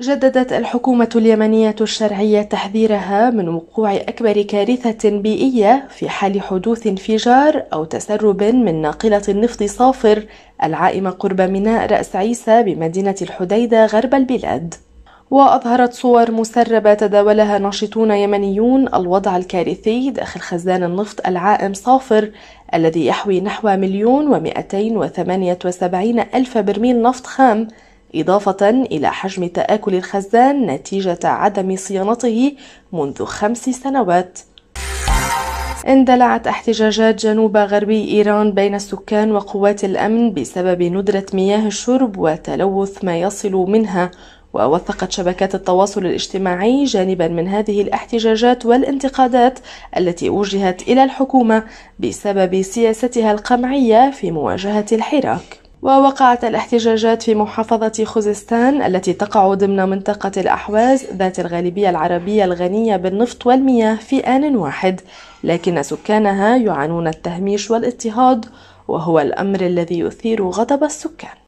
جددت الحكومة اليمنية الشرعية تحذيرها من وقوع أكبر كارثة بيئية في حال حدوث انفجار أو تسرب من ناقلة النفط صافر العائمة قرب ميناء رأس عيسى بمدينة الحديدة غرب البلاد. وأظهرت صور مسربة تداولها ناشطون يمنيون الوضع الكارثي داخل خزان النفط العائم صافر الذي يحوي نحو مليون ومئتين وثمانية وسبعين ألف برميل نفط خام إضافة إلى حجم تآكل الخزان نتيجة عدم صيانته منذ خمس سنوات اندلعت احتجاجات جنوب غربي إيران بين السكان وقوات الأمن بسبب ندرة مياه الشرب وتلوث ما يصل منها ووثقت شبكات التواصل الاجتماعي جانبا من هذه الاحتجاجات والانتقادات التي وجهت إلى الحكومة بسبب سياستها القمعية في مواجهة الحراك ووقعت الاحتجاجات في محافظة خوزستان التي تقع ضمن منطقة الأحواز ذات الغالبية العربية الغنية بالنفط والمياه في آن واحد لكن سكانها يعانون التهميش والاضطهاد وهو الأمر الذي يثير غضب السكان